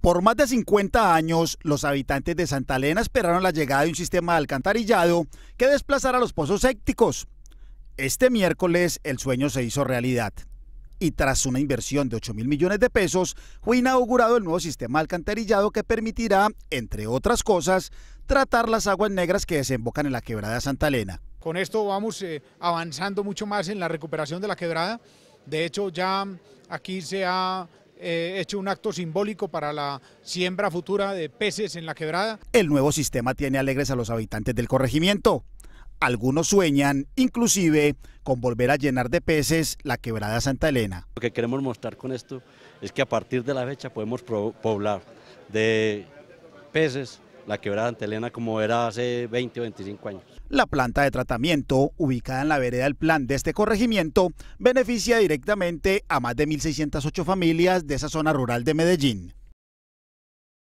Por más de 50 años, los habitantes de Santa Elena esperaron la llegada de un sistema de alcantarillado que desplazara los pozos sépticos. Este miércoles el sueño se hizo realidad y tras una inversión de 8 mil millones de pesos, fue inaugurado el nuevo sistema alcantarillado que permitirá, entre otras cosas, tratar las aguas negras que desembocan en la quebrada Santa Elena. Con esto vamos eh, avanzando mucho más en la recuperación de la quebrada. De hecho, ya aquí se ha eh, hecho un acto simbólico para la siembra futura de peces en la quebrada. El nuevo sistema tiene alegres a los habitantes del corregimiento. Algunos sueñan, inclusive, con volver a llenar de peces la quebrada Santa Elena. Lo que queremos mostrar con esto es que a partir de la fecha podemos poblar de peces la quebrada Santa Elena como era hace 20 o 25 años. La planta de tratamiento, ubicada en la vereda del plan de este corregimiento, beneficia directamente a más de 1.608 familias de esa zona rural de Medellín.